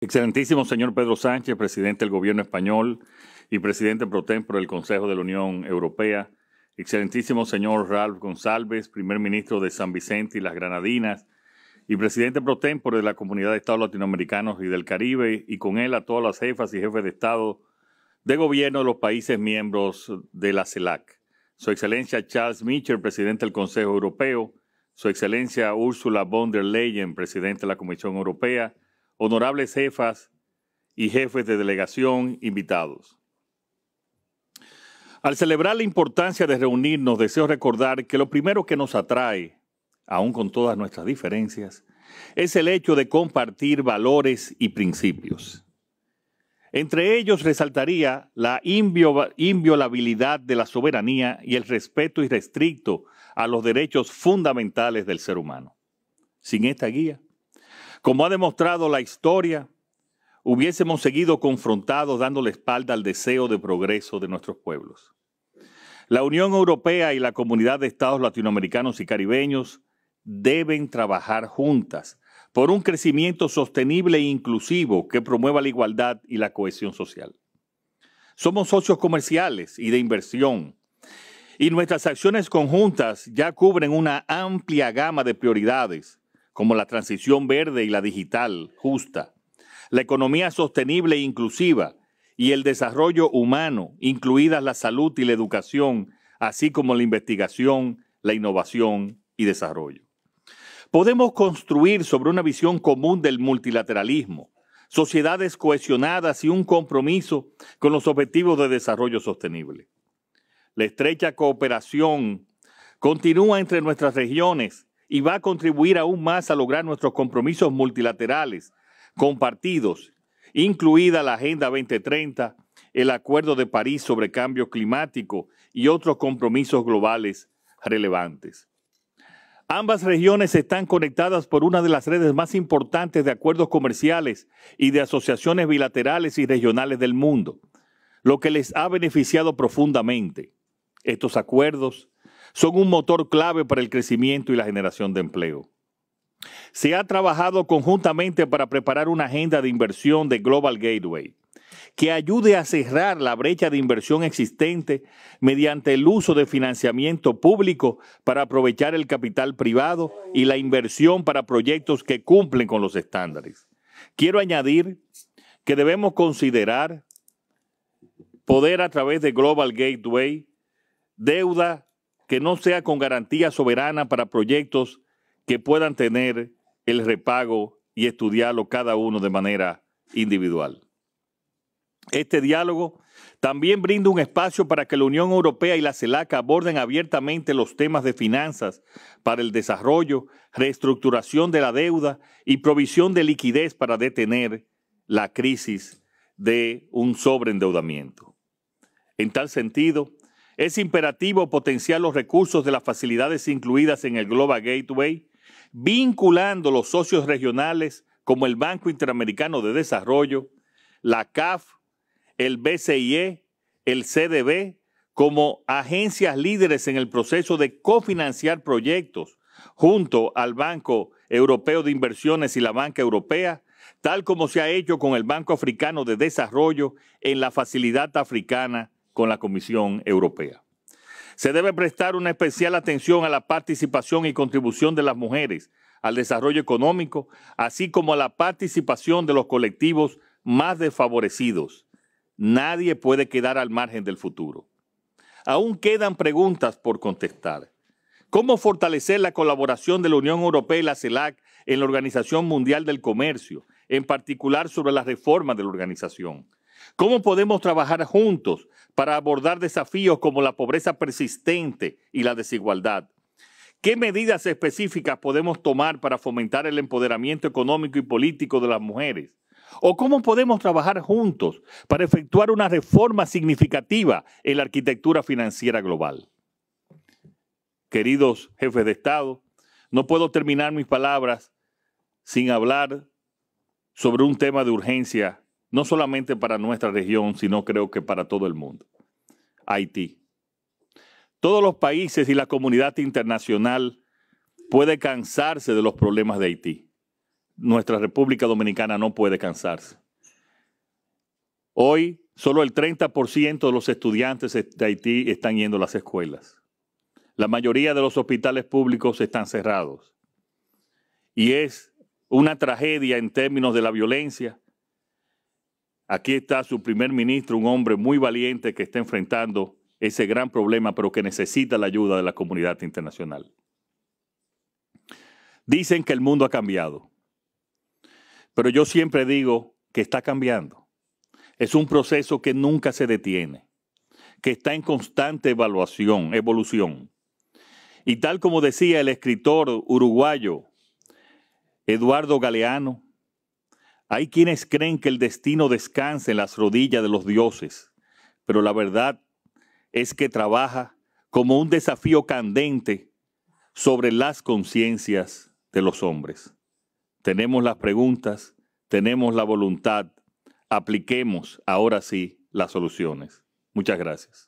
Excelentísimo señor Pedro Sánchez, presidente del gobierno español y presidente pro tempore del Consejo de la Unión Europea. Excelentísimo señor Ralph González, primer ministro de San Vicente y las Granadinas y presidente pro tempore de la Comunidad de Estados Latinoamericanos y del Caribe, y con él a todas las jefas y jefes de Estado de gobierno de los países miembros de la CELAC. Su Excelencia Charles Michel, presidente del Consejo Europeo. Su Excelencia Ursula von der Leyen, presidente de la Comisión Europea honorables jefas y jefes de delegación invitados. Al celebrar la importancia de reunirnos, deseo recordar que lo primero que nos atrae, aun con todas nuestras diferencias, es el hecho de compartir valores y principios. Entre ellos resaltaría la inviolabilidad de la soberanía y el respeto irrestricto a los derechos fundamentales del ser humano. Sin esta guía, como ha demostrado la historia, hubiésemos seguido confrontados dándole espalda al deseo de progreso de nuestros pueblos. La Unión Europea y la comunidad de estados latinoamericanos y caribeños deben trabajar juntas por un crecimiento sostenible e inclusivo que promueva la igualdad y la cohesión social. Somos socios comerciales y de inversión, y nuestras acciones conjuntas ya cubren una amplia gama de prioridades como la transición verde y la digital justa, la economía sostenible e inclusiva y el desarrollo humano, incluidas la salud y la educación, así como la investigación, la innovación y desarrollo. Podemos construir sobre una visión común del multilateralismo, sociedades cohesionadas y un compromiso con los objetivos de desarrollo sostenible. La estrecha cooperación continúa entre nuestras regiones y va a contribuir aún más a lograr nuestros compromisos multilaterales compartidos, incluida la Agenda 2030, el Acuerdo de París sobre Cambio Climático y otros compromisos globales relevantes. Ambas regiones están conectadas por una de las redes más importantes de acuerdos comerciales y de asociaciones bilaterales y regionales del mundo, lo que les ha beneficiado profundamente. Estos acuerdos son un motor clave para el crecimiento y la generación de empleo. Se ha trabajado conjuntamente para preparar una agenda de inversión de Global Gateway que ayude a cerrar la brecha de inversión existente mediante el uso de financiamiento público para aprovechar el capital privado y la inversión para proyectos que cumplen con los estándares. Quiero añadir que debemos considerar poder a través de Global Gateway deuda que no sea con garantía soberana para proyectos que puedan tener el repago y estudiarlo cada uno de manera individual. Este diálogo también brinda un espacio para que la Unión Europea y la CELAC aborden abiertamente los temas de finanzas para el desarrollo, reestructuración de la deuda y provisión de liquidez para detener la crisis de un sobreendeudamiento. En tal sentido, es imperativo potenciar los recursos de las facilidades incluidas en el Global Gateway, vinculando los socios regionales como el Banco Interamericano de Desarrollo, la CAF, el BCIE, el CDB, como agencias líderes en el proceso de cofinanciar proyectos junto al Banco Europeo de Inversiones y la Banca Europea, tal como se ha hecho con el Banco Africano de Desarrollo en la Facilidad Africana con la Comisión Europea. Se debe prestar una especial atención a la participación y contribución de las mujeres al desarrollo económico, así como a la participación de los colectivos más desfavorecidos. Nadie puede quedar al margen del futuro. Aún quedan preguntas por contestar. ¿Cómo fortalecer la colaboración de la Unión Europea y la CELAC en la Organización Mundial del Comercio, en particular sobre las reformas de la organización? ¿Cómo podemos trabajar juntos para abordar desafíos como la pobreza persistente y la desigualdad? ¿Qué medidas específicas podemos tomar para fomentar el empoderamiento económico y político de las mujeres? ¿O cómo podemos trabajar juntos para efectuar una reforma significativa en la arquitectura financiera global? Queridos jefes de Estado, no puedo terminar mis palabras sin hablar sobre un tema de urgencia no solamente para nuestra región, sino creo que para todo el mundo. Haití. Todos los países y la comunidad internacional puede cansarse de los problemas de Haití. Nuestra República Dominicana no puede cansarse. Hoy solo el 30% de los estudiantes de Haití están yendo a las escuelas. La mayoría de los hospitales públicos están cerrados. Y es una tragedia en términos de la violencia, Aquí está su primer ministro, un hombre muy valiente que está enfrentando ese gran problema, pero que necesita la ayuda de la comunidad internacional. Dicen que el mundo ha cambiado, pero yo siempre digo que está cambiando. Es un proceso que nunca se detiene, que está en constante evaluación, evolución. Y tal como decía el escritor uruguayo Eduardo Galeano, hay quienes creen que el destino descansa en las rodillas de los dioses, pero la verdad es que trabaja como un desafío candente sobre las conciencias de los hombres. Tenemos las preguntas, tenemos la voluntad, apliquemos ahora sí las soluciones. Muchas gracias.